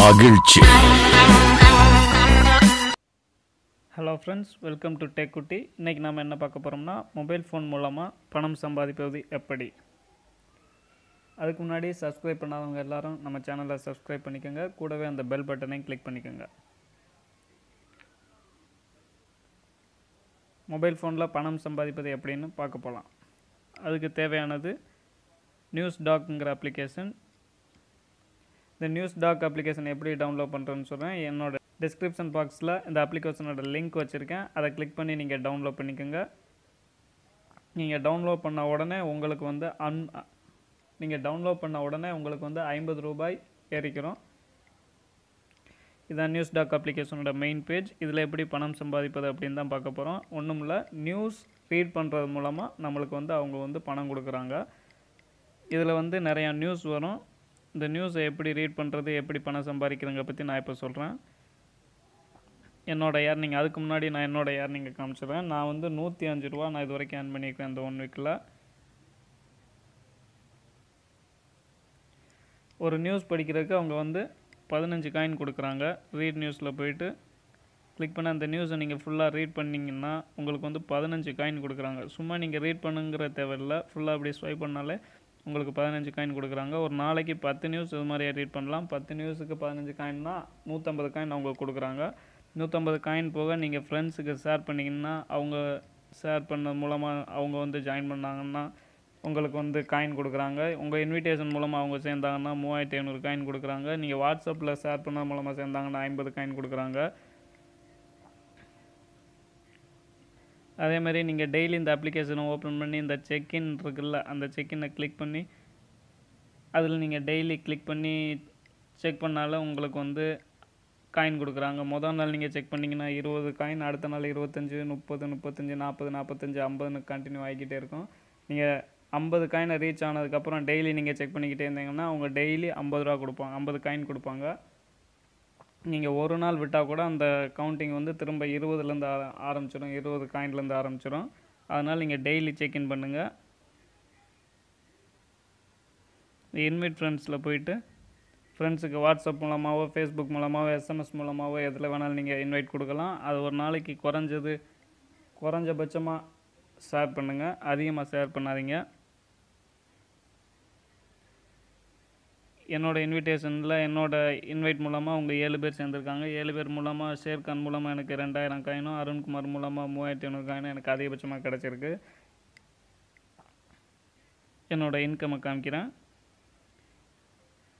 மகிழ்ச்சி hello friends welcome to tech குட்டி இன்றைக்கி நாம் என்ன பார்க்க போகிறோம்னா மொபைல் ஃபோன் மூலமாக பணம் சம்பாதிப்பது எப்படி அதுக்கு முன்னாடி சப்ஸ்கிரைப் பண்ணாதவங்க எல்லோரும் நம்ம சேனலை சப்ஸ்கிரைப் பண்ணிக்கோங்க கூடவே அந்த பெல் பட்டனையும் கிளிக் பண்ணிக்கோங்க மொபைல் ஃபோனில் பணம் சம்பாதிப்பது எப்படின்னு பார்க்க போகலாம் அதுக்கு தேவையானது நியூஸ் டாக்ங்கிற அப்ளிகேஷன் இந்த நியூஸ் டாக் அப்ளிகேஷன் எப்படி டவுன்லோட் பண்ணுறேன்னு சொல்கிறேன் என்னோட டிஸ்கிரிப்ஷன் பாக்ஸில் இந்த அப்ளிகேஷனோட லிங்க் வச்சுருக்கேன் அதை கிளிக் பண்ணி நீங்கள் டவுன்லோட் பண்ணிக்கோங்க நீங்கள் டவுன்லோட் பண்ண உடனே உங்களுக்கு வந்து அன் நீங்கள் டவுன்லோட் பண்ண உடனே உங்களுக்கு வந்து ஐம்பது ரூபாய் ஏறிக்கிறோம் இதான் நியூஸ் டாக் அப்ளிகேஷனோட மெயின் பேஜ் இதில் எப்படி பணம் சம்பாதிப்பது அப்படின்னு தான் பார்க்க போகிறோம் ஒன்றும் இல்லை நியூஸ் ரீட் பண்ணுறது மூலமாக நம்மளுக்கு வந்து அவங்க வந்து பணம் கொடுக்குறாங்க இதில் வந்து நிறையா நியூஸ் வரும் இந்த நியூஸை எப்படி ரீட் பண்ணுறது எப்படி பணம் சம்பாதிக்கிறதுங்க பற்றி நான் இப்போ சொல்கிறேன் என்னோட ஏர்னிங் அதுக்கு முன்னாடி நான் என்னோட ஏர்னிங்கை காமிச்சிடுறேன் நான் வந்து நூற்றி அஞ்சு ரூபா நான் இது வரைக்கும் ஏர்ன் பண்ணியிருக்கேன் இந்த ஒன் வீக்கில் ஒரு நியூஸ் படிக்கிறதுக்கு அவங்க வந்து பதினஞ்சு காயின் கொடுக்குறாங்க ரீட் நியூஸில் போயிட்டு கிளிக் பண்ண அந்த நியூஸை நீங்கள் ஃபுல்லாக ரீட் பண்ணிங்கன்னா உங்களுக்கு வந்து பதினஞ்சு காயின் கொடுக்குறாங்க சும்மா நீங்கள் ரீட் பண்ணுங்கிற தேவையில்லை ஃபுல்லாக அப்படி ஸ்வைப் பண்ணாலே உங்களுக்கு பதினஞ்சு காயின் கொடுக்குறாங்க ஒரு நாளைக்கு பத்து நியூஸ் இது மாதிரி ரீட் பண்ணலாம் பத்து நியூஸுக்கு பதினஞ்சு காயின்னா நூற்றம்பது காயின் அவங்களுக்கு கொடுக்குறாங்க நூற்றம்பது காயின் போக நீங்கள் ஃப்ரெண்ட்ஸுக்கு ஷேர் பண்ணிங்கன்னா அவங்க ஷேர் பண்ண மூலமாக அவங்க வந்து ஜாயின் பண்ணாங்கன்னா உங்களுக்கு வந்து காயின் கொடுக்குறாங்க உங்கள் இன்விடேஷன் மூலமாக அவங்க சேர்ந்தாங்கன்னா மூவாயிரத்தி ஐநூறு காயின் கொடுக்குறாங்க நீங்கள் வாட்ஸ்அப்பில் ஷேர் பண்ண மூலமாக சேர்ந்தாங்கன்னா ஐம்பது காயின் கொடுக்குறாங்க அதே மாதிரி நீங்கள் டெய்லி இந்த அப்ளிகேஷனை ஓப்பன் பண்ணி இந்த செக்இன் இருக்குல்ல அந்த செக்இனை கிளிக் பண்ணி அதில் நீங்கள் டெய்லி கிளிக் பண்ணி செக் பண்ணாலும் உங்களுக்கு வந்து காயின் கொடுக்குறாங்க மொதல் நாள் நீங்கள் செக் பண்ணிங்கன்னா இருபது காயின் அடுத்த நாள் இருபத்தஞ்சி முப்பது முப்பத்தஞ்சு நாற்பது நாற்பத்தஞ்சு ஐம்பதுன்னு கண்டினியூ ஆகிக்கிட்டே இருக்கும் நீங்கள் ஐம்பது காயினை ரீச் ஆனதுக்கப்புறம் டெய்லி நீங்கள் செக் பண்ணிக்கிட்டே இருந்தீங்கன்னா அவங்க டெய்லி ஐம்பது ரூபா கொடுப்பாங்க ஐம்பது காயின் கொடுப்பாங்க நீங்கள் ஒரு நாள் விட்டால் கூட அந்த கவுண்டிங் வந்து திரும்ப இருபதுலேருந்து ஆரம்பிச்சிடும் இருபது காயின்லேருந்து ஆரம்பிச்சிடும் அதனால் நீங்கள் டெய்லி செக்இன் பண்ணுங்கள் இன்வைட் ஃப்ரெண்ட்ஸில் போயிட்டு ஃப்ரெண்ட்ஸுக்கு வாட்ஸ்அப் மூலமாகவோ ஃபேஸ்புக் மூலமாகவோ எஸ்எம்எஸ் மூலமாகவோ எதில் வேணாலும் நீங்கள் இன்வைட் கொடுக்கலாம் அது ஒரு நாளைக்கு குறைஞ்சது குறைஞ்சபட்சமாக ஷேர் பண்ணுங்கள் அதிகமாக ஷேர் பண்ணாதீங்க என்னோடய இன்விடேஷனில் என்னோடய இன்வைட் மூலமாக அவங்க ஏழு பேர் சேர்ந்துருக்காங்க ஏழு பேர் மூலமாக ஷேர்கான் மூலமாக எனக்கு ரெண்டாயிரம் காயினும் அருண்குமார் மூலமாக மூவாயிரத்தி ஐநூறு காயினும் எனக்கு அதிகபட்சமாக கிடச்சிருக்கு என்னோடய இன்கம்மை காமிக்கிறேன்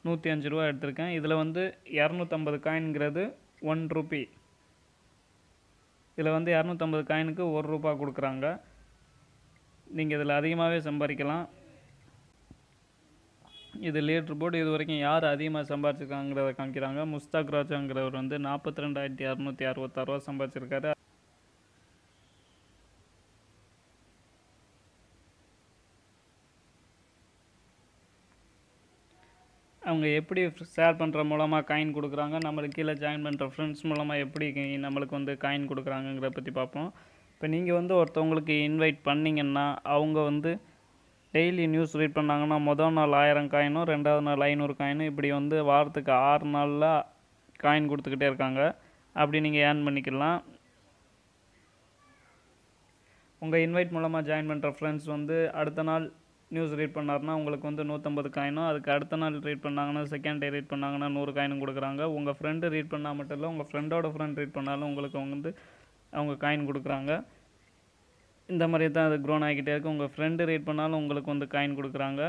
நூற்றி அஞ்சு ரூபா எடுத்திருக்கேன் இதில் வந்து இரநூத்தம்பது காயின்ங்கிறது ஒன் ருபி இதில் வந்து இரநூத்தம்பது காயினுக்கு ஒரு ரூபா கொடுக்குறாங்க நீங்கள் இதில் அதிகமாகவே சம்பாதிக்கலாம் இது லீடர் போர்டு இது வரைக்கும் யார் அதிகமாக சம்பாதிச்சிருக்காங்கிறத காமிக்கிறாங்க முஸ்தாக் ராஜாங்கிறவர் வந்து நாற்பத்தி ரெண்டாயிரத்தி அறநூத்தி அறுபத்தாறுவா சம்பாதிச்சிருக்காரு அவங்க எப்படி ஷேர் பண்ணுற மூலமாக காயின் கொடுக்குறாங்க நம்மளுக்கு கீழே ஜாயின் பண்ணுற ஃப்ரெண்ட்ஸ் மூலமாக எப்படி நம்மளுக்கு வந்து காயின் கொடுக்குறாங்கங்கிறத பற்றி பார்ப்போம் இப்போ நீங்கள் வந்து ஒருத்தவங்களுக்கு இன்வைட் பண்ணிங்கன்னா அவங்க வந்து டெய்லி நியூஸ் ரீட் பண்ணாங்கன்னா மொதல் நாள் ஆயிரம் காயினும் ரெண்டாவது நாள் ஐநூறு காயினும் இப்படி வந்து வாரத்துக்கு ஆறு நாளில் காயின் கொடுத்துக்கிட்டே இருக்காங்க அப்படி நீங்கள் ஏர்ன் பண்ணிக்கலாம் உங்கள் இன்வைட் மூலமாக ஜாயின் பண்ணுற ஃப்ரெண்ட்ஸ் வந்து அடுத்த நாள் நியூஸ் ரீட் பண்ணார்னா உங்களுக்கு வந்து நூற்றம்பது காயினும் அதுக்கு அடுத்த நாள் ரீட் பண்ணாங்கன்னா செகண்ட் டே ரீட் பண்ணாங்கன்னா நூறு காயினும் கொடுக்குறாங்க உங்கள் ஃப்ரெண்டு ரீட் பண்ணால் மட்டும் இல்லை உங்கள் ஃப்ரெண்டோட ஃப்ரெண்ட் ரீட் பண்ணாலும் உங்களுக்கு வந்து அவங்க காயின் கொடுக்குறாங்க இந்த மாதிரி தான் அது க்ரோன் ஆகிக்கிட்டே இருக்குது உங்கள் ஃப்ரெண்டு ரீட் பண்ணாலும் உங்களுக்கு வந்து காயின் கொடுக்குறாங்க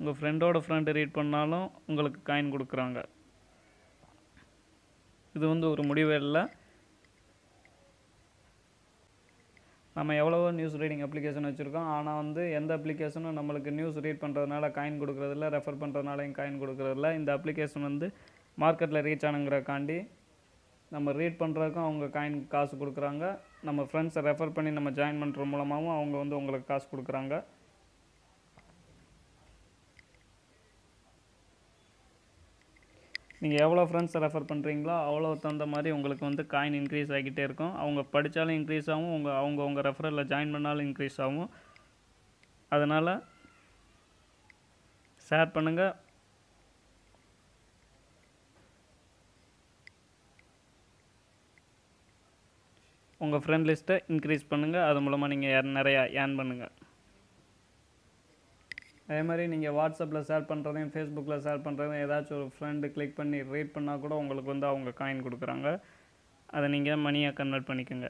உங்கள் ஃப்ரெண்டோட ஃப்ரெண்டு ரீட் பண்ணாலும் உங்களுக்கு காயின் கொடுக்குறாங்க இது வந்து ஒரு முடிவே இல்லை நம்ம எவ்வளவோ நியூஸ் ரீடிங் அப்ளிகேஷன் வச்சுருக்கோம் ஆனால் வந்து எந்த அப்ளிகேஷனும் நம்மளுக்கு நியூஸ் ரீட் பண்ணுறதுனால காயின் கொடுக்குறதில்ல ரெஃபர் பண்ணுறதுனாலையும் காயின் கொடுக்குறதில்ல இந்த அப்ளிகேஷன் வந்து மார்க்கெட்டில் ரீச் காண்டி நம்ம ரீட் பண்ணுறதுக்கும் அவங்க காயின் காசு கொடுக்குறாங்க நம்ம ஃப்ரெண்ட்ஸை ரெஃபர் பண்ணி நம்ம ஜாயின் பண்ணுற மூலமாகவும் அவங்க வந்து உங்களுக்கு காசு கொடுக்குறாங்க நீங்கள் எவ்வளோ ஃப்ரெண்ட்ஸை ரெஃபர் பண்ணுறீங்களோ அவ்வளோ தகுந்த மாதிரி உங்களுக்கு வந்து காயின் இன்க்ரீஸ் ஆகிட்டே இருக்கும் அவங்க படித்தாலும் இன்க்ரீஸ் ஆகும் உங்கள் அவங்க உங்கள் ரெஃபரில் ஜாயின் பண்ணாலும் இன்க்ரீஸ் ஆகும் அதனால் ஷேர் பண்ணுங்கள் உங்கள் ஃப்ரெண்ட் லிஸ்ட்டை இன்க்ரீஸ் பண்ணுங்கள் அது மூலமாக நீங்கள் நிறையா ஏர்ன் பண்ணுங்கள் அதே மாதிரி நீங்கள் வாட்ஸ்அப்பில் ஷேர் பண்ணுறதையும் ஃபேஸ்புக்கில் ஷேர் பண்ணுறதையும் ஏதாச்சும் ஒரு ஃப்ரெண்டு கிளிக் பண்ணி ரீட் பண்ணால் கூட உங்களுக்கு வந்து அவங்க காயின் கொடுக்குறாங்க அதை நீங்கள் மணியாக கன்வெர்ட் பண்ணிக்கோங்க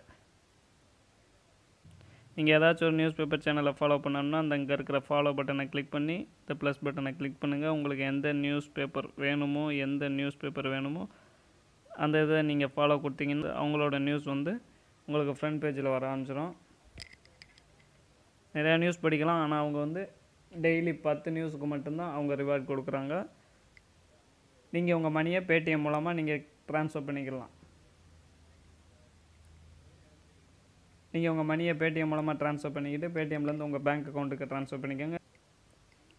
நீங்கள் ஏதாச்சும் ஒரு நியூஸ் பேப்பர் சேனலை ஃபாலோ பண்ணணும்னா அந்த இங்கே இருக்கிற ஃபாலோ பட்டனை கிளிக் பண்ணி இந்த ப்ளஸ் பட்டனை கிளிக் பண்ணுங்கள் உங்களுக்கு எந்த நியூஸ் பேப்பர் வேணுமோ எந்த நியூஸ் பேப்பர் வேணுமோ அந்த இதை நீங்கள் ஃபாலோ கொடுத்தீங்கன்னா அவங்களோட நியூஸ் வந்து உங்களுக்கு ஃப்ரண்ட் பேஜில் வர ஆரம்பிச்சிடும் நிறையா நியூஸ் படிக்கலாம் ஆனால் அவங்க வந்து டெய்லி பத்து நியூஸுக்கு மட்டும்தான் அவங்க ரிவார்ட் கொடுக்குறாங்க நீங்கள் உங்கள் மணியை பேடிஎம் மூலமாக நீங்கள் ட்ரான்ஸ்ஃபர் பண்ணிக்கலாம் நீங்கள் உங்கள் மணியை பேடிஎம் மூலமாக ட்ரான்ஸ்ஃபர் பண்ணிக்கிட்டு பேடிஎம்லேருந்து உங்கள் பேங்க் அக்கௌண்ட்டுக்கு ட்ரான்ஸ்ஃபர் பண்ணிக்கோங்க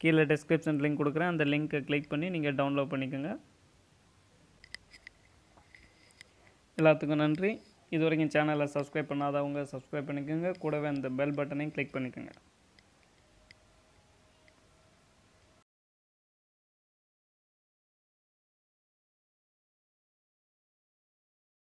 கீழே டிஸ்கிரிப்ஷன் லிங்க் கொடுக்குறேன் அந்த லிங்க்கை கிளிக் பண்ணி நீங்கள் டவுன்லோட் பண்ணிக்கோங்க எல்லாத்துக்கும் நன்றி இது வரைக்கும் சேனலை சப்ஸ்கிரைப் பண்ணாதவங்க சப்ஸ்கிரைப் பண்ணிக்கோங்க கூடவே அந்த பெல் பட்டனையும் கிளிக் பண்ணிக்கோங்க